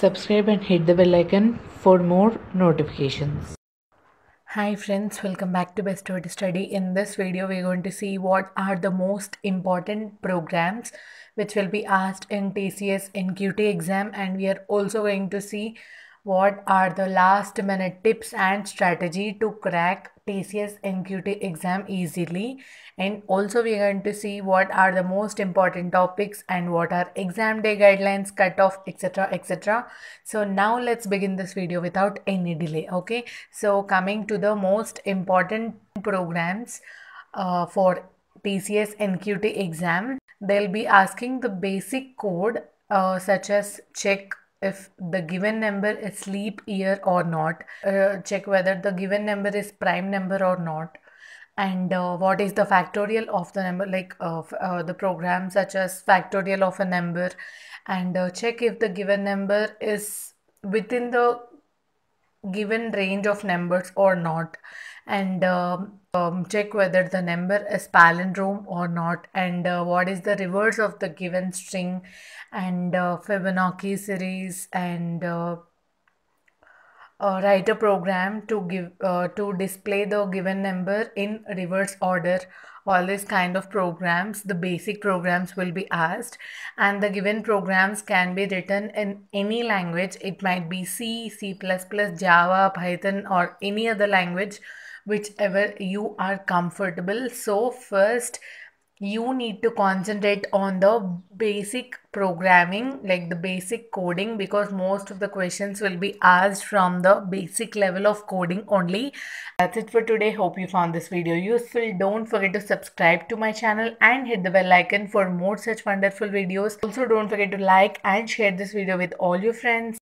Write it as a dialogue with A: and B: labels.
A: subscribe and hit the bell icon for more notifications. Hi friends, welcome back to Best Way to Study. In this video, we're going to see what are the most important programs which will be asked in TCS NQT exam and we are also going to see what are the last minute tips and strategy to crack TCS NQT exam easily? And also we are going to see what are the most important topics and what are exam day guidelines, cutoff, etc. etc. So now let's begin this video without any delay. Okay. So coming to the most important programs uh, for TCS NQT exam, they'll be asking the basic code uh, such as check if the given number is leap year or not uh, check whether the given number is prime number or not and uh, what is the factorial of the number like uh, the program such as factorial of a number and uh, check if the given number is within the given range of numbers or not and um, um, check whether the number is palindrome or not and uh, what is the reverse of the given string and uh, Fibonacci series and uh, uh, write a program to give uh, to display the given number in reverse order all these kind of programs the basic programs will be asked and the given programs can be written in any language it might be c c++ java python or any other language whichever you are comfortable so first you need to concentrate on the basic programming like the basic coding because most of the questions will be asked from the basic level of coding only that's it for today hope you found this video useful don't forget to subscribe to my channel and hit the bell icon for more such wonderful videos also don't forget to like and share this video with all your friends